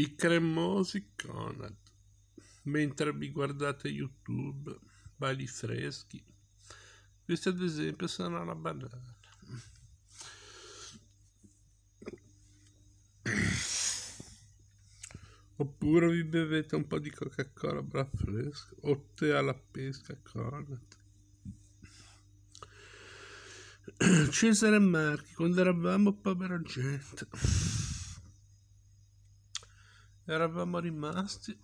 i cremosi Conad, mentre vi guardate YouTube, bagli freschi. Questo ad esempio sarà la banana. Oppure vi bevete un po' di Coca-Cola bra fresca o tè alla pesca Conad. Cesare Marchi, quando eravamo povera gente eravamo rimasti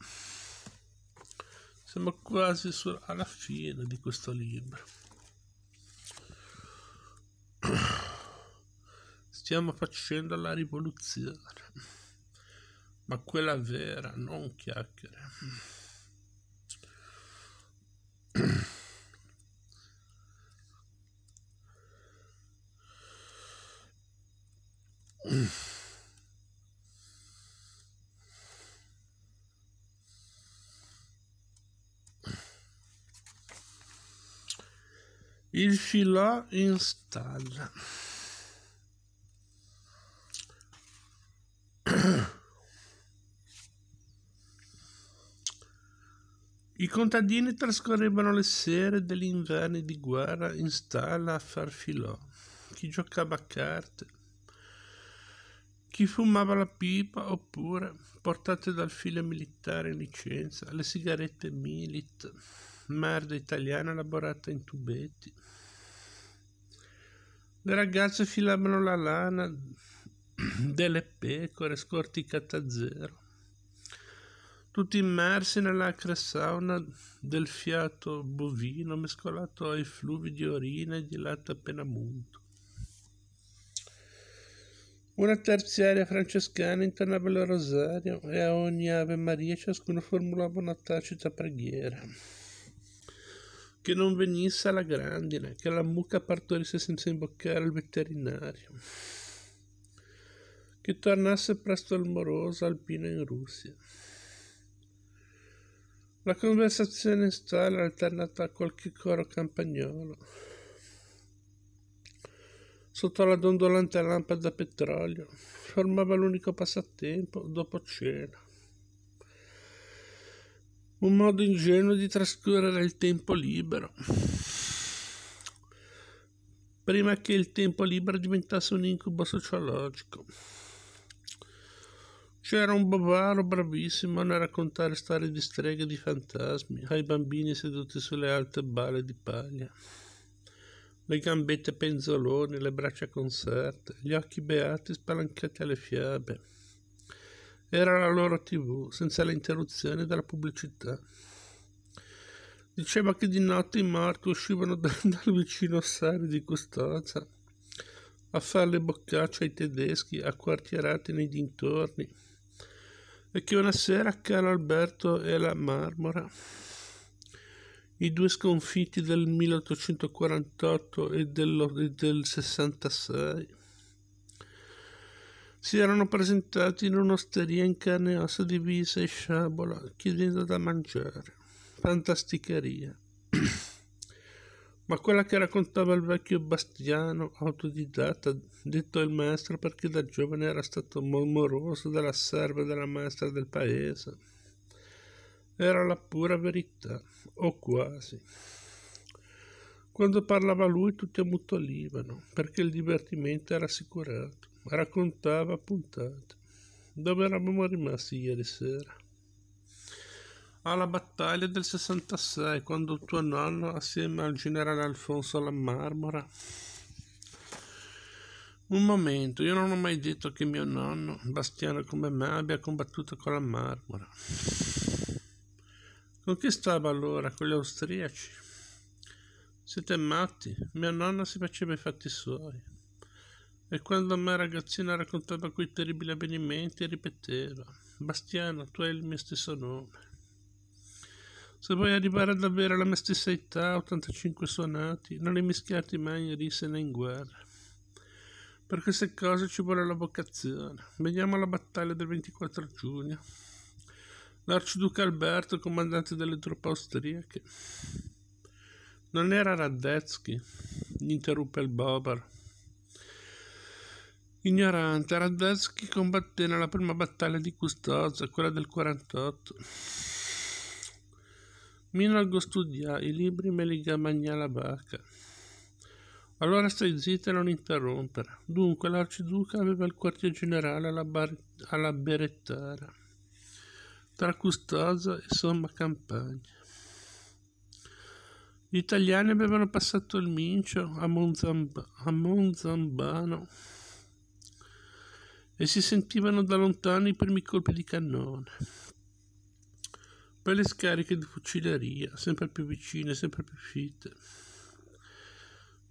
siamo quasi alla fine di questo libro stiamo facendo la rivoluzione ma quella vera non chiacchiere Mm. il filò in stalla. I contadini trascorrevano le sere degli inverni di guerra in stalla a far filò. Chi giocava a carte, chi fumava la pipa oppure, portate dal filo militare in licenza, le sigarette milit. Merda italiana elaborata in tubetti. Le ragazze filavano la lana delle pecore scorticata a zero. Tutti immersi nell'acre sauna del fiato bovino mescolato ai fluvi di orina e di latte appena munto. Una terziaria francescana intonava il rosario e a ogni Ave Maria ciascuno formulava una tacita preghiera che non venisse la grandine, che la mucca partorisse senza imboccare il veterinario, che tornasse presto al moroso alpino in Russia. La conversazione in stalla alternata a qualche coro campagnolo. Sotto la dondolante lampada a petrolio formava l'unico passatempo dopo cena un modo ingenuo di trascorrere il tempo libero. Prima che il tempo libero diventasse un incubo sociologico. C'era un bovaro bravissimo nel raccontare storie di streghe e di fantasmi ai bambini seduti sulle alte bale di paglia. Le gambette penzoloni, le braccia conserte, gli occhi beati spalancati alle fiabe. Era la loro tv, senza le interruzioni della pubblicità. Diceva che di notte i morti uscivano dal, dal vicino Sari di Custoza a fare le boccacce ai tedeschi acquartierati nei dintorni e che una sera Carlo Alberto e la Marmora, i due sconfitti del 1848 e, dello, e del 66, si erano presentati in un'osteria in carne e ossa divisa e sciabola, chiedendo da mangiare. Fantasticheria. Ma quella che raccontava il vecchio Bastiano, autodidatta, detto il maestro perché da giovane era stato mormoroso della serva della maestra del paese, era la pura verità, o quasi. Quando parlava lui tutti ammutolivano, perché il divertimento era assicurato raccontava puntate. Dove eravamo rimasti ieri sera? Alla battaglia del 66, quando tuo nonno, assieme al generale Alfonso La Marmora, un momento, io non ho mai detto che mio nonno, Bastiano come me, abbia combattuto con la Marmora. Con chi stava allora? Con gli austriaci? Siete matti? Mio nonno si faceva i fatti suoi. E quando a me ragazzina raccontava quei terribili avvenimenti, ripeteva: Bastiano, tu hai il mio stesso nome. Se vuoi arrivare ad avere la mia stessa età, 85 suonati, non mischiati mai in né in guerra. Per queste cose ci vuole la vocazione. Vediamo la battaglia del 24 giugno. L'arciduca Alberto, comandante delle truppe austriache. Non era Radetzky, gli interruppe il Bobar, Ignorante, Radetzky combatté nella prima battaglia di Custoza, quella del 48. Minalgo studiai, i libri me li gamagnà la bacca. Allora stai zitta e non interrompere. Dunque, l'arciduca aveva il quartier generale alla, bar- alla Berettara, tra Custoza e Somma Campagna. Gli italiani avevano passato il Mincio a, Monzamba- a Monzambano e si sentivano da lontano i primi colpi di cannone. Poi le scariche di fucileria, sempre più vicine, sempre più fitte.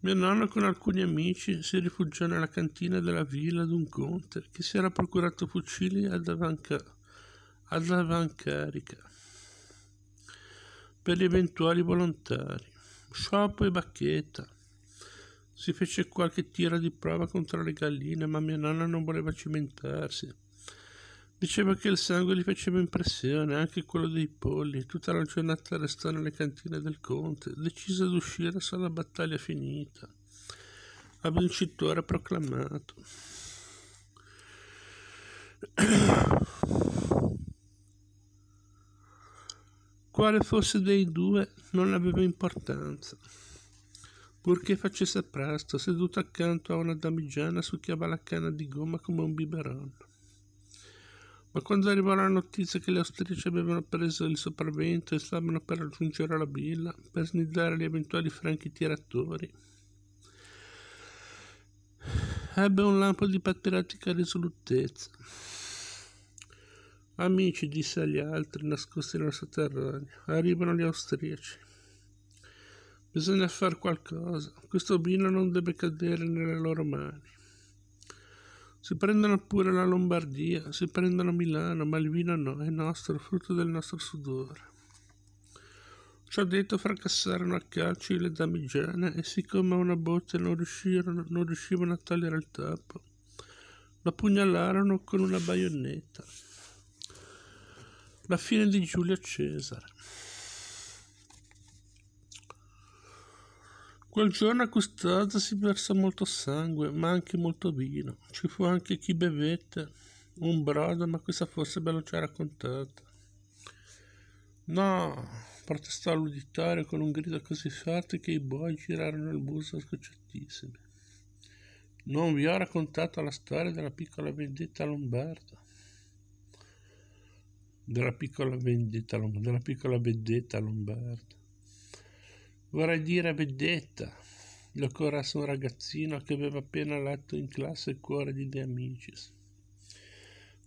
Mio nonno con alcuni amici si rifugiò nella cantina della villa di un conte che si era procurato fucili ad, avancarica per gli eventuali volontari, scioppo e bacchetta. Si fece qualche tira di prova contro le galline, ma mia nonna non voleva cimentarsi. Diceva che il sangue gli faceva impressione, anche quello dei polli. Tutta la giornata restò nelle cantine del conte, decisa ad uscire se la battaglia finita. A vincitore proclamato. Quale fosse dei due non aveva importanza purché facesse presto, seduto accanto a una damigiana, succhiava la canna di gomma come un biberon. Ma quando arrivò la notizia che gli austriaci avevano preso il sopravvento e stavano per raggiungere la villa, per snidare gli eventuali franchi tiratori, ebbe un lampo di patriottica risolutezza. Amici, disse agli altri, nascosti nel sotterraneo, arrivano gli austriaci. Bisogna fare qualcosa. Questo vino non deve cadere nelle loro mani. Si prendono pure la Lombardia, si prendono Milano, ma il vino no, è nostro, frutto del nostro sudore. Ciò detto fracassarono a calci le damigiane e siccome a una botte non, non riuscivano a tagliare il tappo, la pugnalarono con una baionetta. La fine di Giulio Cesare. Quel giorno a quest'altra si versa molto sangue, ma anche molto vino. Ci fu anche chi bevette un brodo, ma questa forse ve l'ho già raccontata. No, protestò l'uditorio con un grido così forte che i buoi girarono il busto scocciatissimi. Non vi ho raccontato la storia della piccola vendetta lombarda. Della piccola vendetta lombarda. Della piccola vendetta lombarda vorrei dire vedetta. Lo corresse un ragazzino che aveva appena letto in classe il cuore di De Amicis.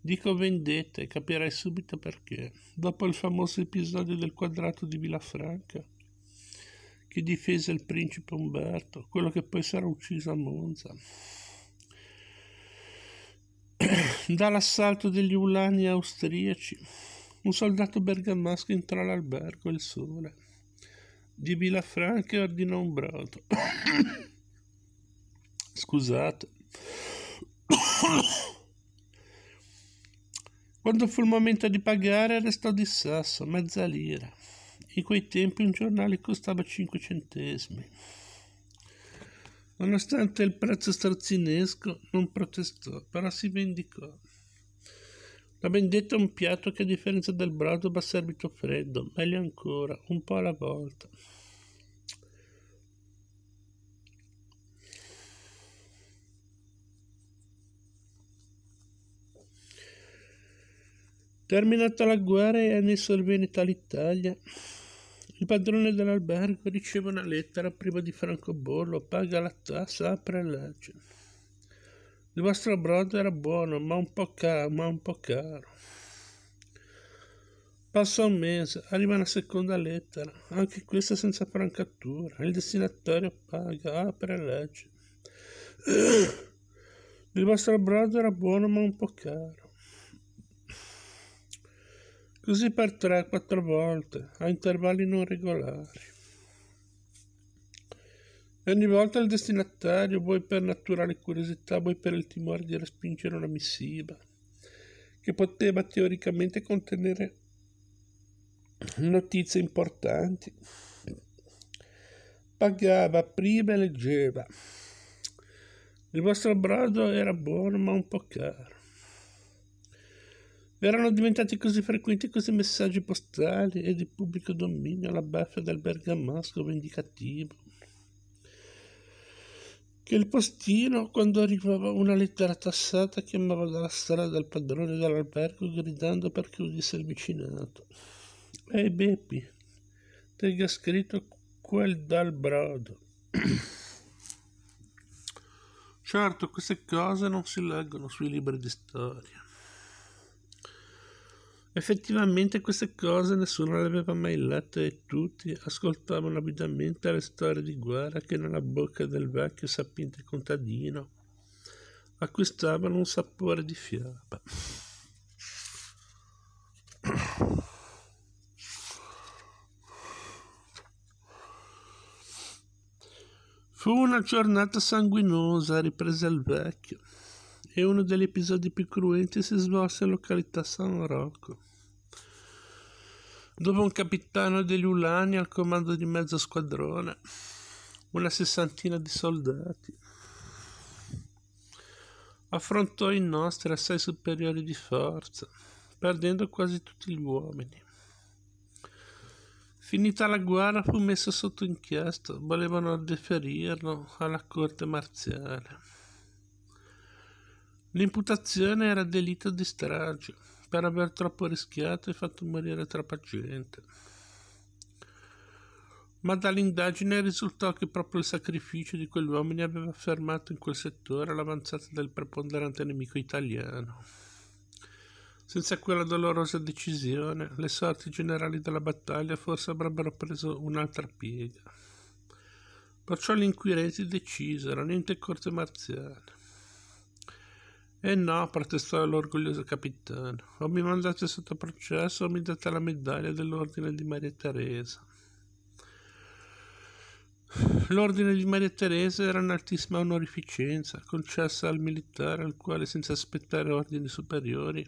Dico vendetta e capirai subito perché. Dopo il famoso episodio del quadrato di Villafranca, che difese il principe Umberto, quello che poi sarà ucciso a Monza. Dall'assalto degli ulani austriaci, un soldato bergamasco entrò all'albergo il sole Gibi Lafranca e ordinò un brodo. Scusate. Quando fu il momento di pagare, restò di sasso, mezza lira. In quei tempi un giornale costava 5 centesimi. Nonostante il prezzo strazzinesco, non protestò, però si vendicò. La vendetta è un piatto che a differenza del brodo va servito freddo, meglio ancora, un po' alla volta. Terminata la guerra e annesso il Veneto all'Italia, il padrone dell'albergo riceve una lettera priva di francobollo, paga la tassa, apre e legge. Il vostro brodo era buono, ma un po' caro, ma un po' caro. Passa un mese, arriva una seconda lettera, anche questa senza francatura. Il destinatario paga, apre e legge. Il vostro brodo era buono, ma un po' caro. Così per 3-4 volte, a intervalli non regolari. E ogni volta il destinatario, vuoi per naturale curiosità, vuoi per il timore di respingere una missiva, che poteva teoricamente contenere notizie importanti, pagava, apriva e leggeva. Il vostro brodo era buono ma un po' caro. Erano diventati così frequenti questi messaggi postali e di pubblico dominio alla baffa del bergamasco vendicativo che il postino, quando arrivava una lettera tassata, chiamava dalla strada il padrone dell'albergo gridando perché udisse il vicinato. Ehi Beppi, te che ha scritto quel dal brodo. certo, queste cose non si leggono sui libri di storia. Effettivamente queste cose nessuno le aveva mai lette e tutti ascoltavano avidamente le storie di guerra che nella bocca del vecchio sapiente contadino acquistavano un sapore di fiaba. Fu una giornata sanguinosa, riprese il vecchio e uno degli episodi più cruenti si svolse in località San Rocco. Dopo un capitano degli Ulani al comando di mezzo squadrone, una sessantina di soldati, affrontò i nostri assai superiori di forza, perdendo quasi tutti gli uomini. Finita la guerra fu messo sotto inchiesta, volevano deferirlo alla corte marziale. L'imputazione era delitto di strage per aver troppo rischiato e fatto morire troppa gente. Ma dall'indagine risultò che proprio il sacrificio di quegli uomini aveva fermato in quel settore l'avanzata del preponderante nemico italiano. Senza quella dolorosa decisione, le sorti generali della battaglia forse avrebbero preso un'altra piega. Perciò gli inquirenti decisero, niente corte marziale e no, protestò l'orgoglioso capitano. O mi mandate sotto processo o mi date la medaglia dell'ordine di Maria Teresa. L'ordine di Maria Teresa era un'altissima onorificenza concessa al militare al quale, senza aspettare ordini superiori,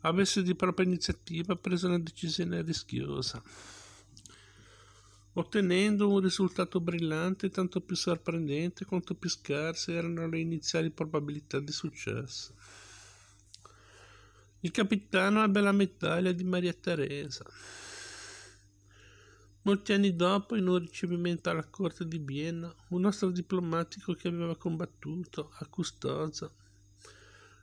avesse di propria iniziativa preso una decisione rischiosa ottenendo un risultato brillante tanto più sorprendente quanto più scarse erano le iniziali probabilità di successo. Il capitano ebbe la medaglia di Maria Teresa. Molti anni dopo, in un ricevimento alla corte di Vienna, un nostro diplomatico che aveva combattuto a Custoza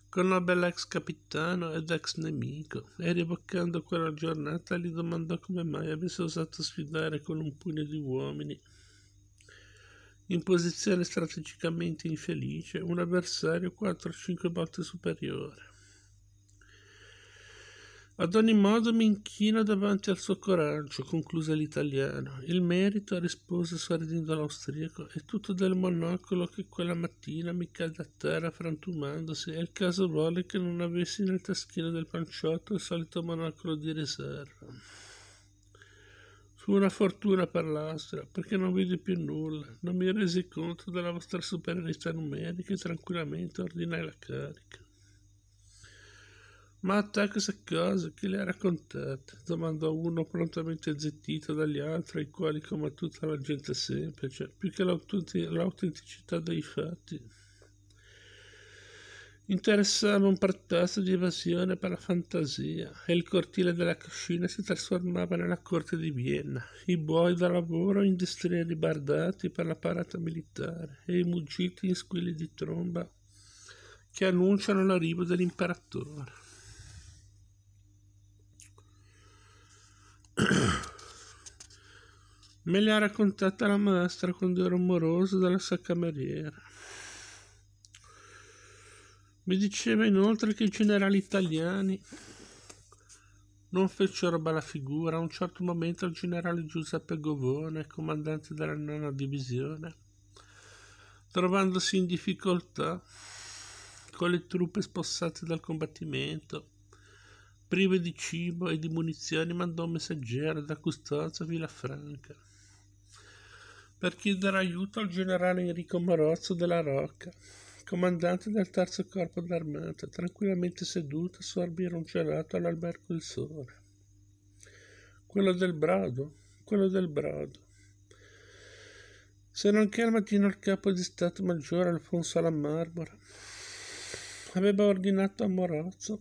con Nobel ex capitano ed ex nemico, e riboccando quella giornata gli domandò come mai avesse osato sfidare con un pugno di uomini, in posizione strategicamente infelice, un avversario 4-5 volte superiore. Ad ogni modo mi inchino davanti al suo coraggio, concluse l'italiano. Il merito, rispose sorridendo l'austriaco, è tutto del monocolo che quella mattina mi cadde a terra frantumandosi e il caso vuole che non avessi nel taschino del panciotto il solito monocolo di riserva. Fu una fortuna per l'Austria, perché non vidi più nulla, non mi resi conto della vostra superiorità numerica e tranquillamente ordinai la carica ma te cosa cosa Chi le ha raccontate? domandò uno prontamente zittito dagli altri, ai quali, come a tutta la gente semplice, cioè, più che l'autenticità dei fatti. Interessava un pretesto di evasione per la fantasia e il cortile della cascina si trasformava nella corte di Vienna, i buoi da lavoro in destrini ribardati per la parata militare e i muggiti in squilli di tromba che annunciano l'arrivo dell'imperatore. Me l'ha raccontata la maestra quando ero moroso dalla sua cameriera. Mi diceva inoltre che i generali italiani non fecero bella figura. A un certo momento il generale Giuseppe Govone, comandante della nona divisione, trovandosi in difficoltà con le truppe spossate dal combattimento, prive di cibo e di munizioni, mandò un messaggero da Custozza a Villafranca per chiedere aiuto al generale Enrico Morozzo della Rocca, comandante del terzo corpo d'armata, tranquillamente seduto a sorbire un gelato all'albergo del sole. Quello del Brado, quello del Brado. Se non che al mattino il capo di Stato Maggiore Alfonso alla Marmora aveva ordinato a Morozzo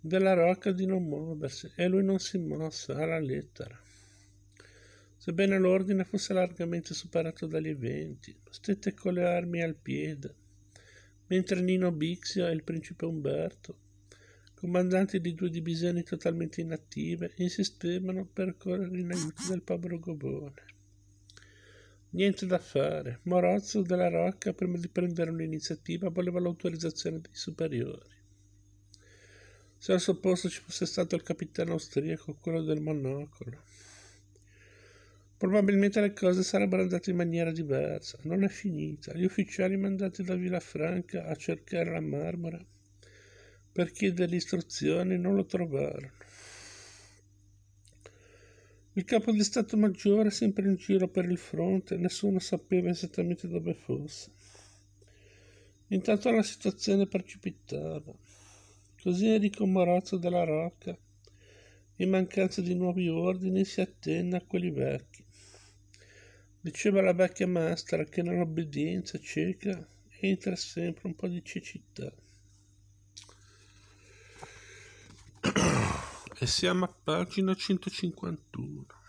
della Rocca di non muoversi e lui non si mosse alla lettera sebbene l'ordine fosse largamente superato dagli eventi, stette con le armi al piede, mentre Nino Bixio e il principe Umberto, comandanti di due divisioni totalmente inattive, insistevano per correre in aiuto del povero Gobone. Niente da fare. Morozzo della Rocca, prima di prendere un'iniziativa, voleva l'autorizzazione dei superiori. Se al suo posto ci fosse stato il capitano austriaco, quello del monocolo, Probabilmente le cose sarebbero andate in maniera diversa. Non è finita. Gli ufficiali mandati da Villafranca a cercare la Marmora per chiedere istruzioni non lo trovarono. Il capo di Stato Maggiore sempre in giro per il fronte, nessuno sapeva esattamente dove fosse. Intanto la situazione precipitava. Così Enrico Morazzo della Rocca, in mancanza di nuovi ordini, si attenne a quelli vecchi. Diceva la vecchia maestra che nell'obbedienza cieca entra sempre un po' di cecità. E siamo a pagina 151.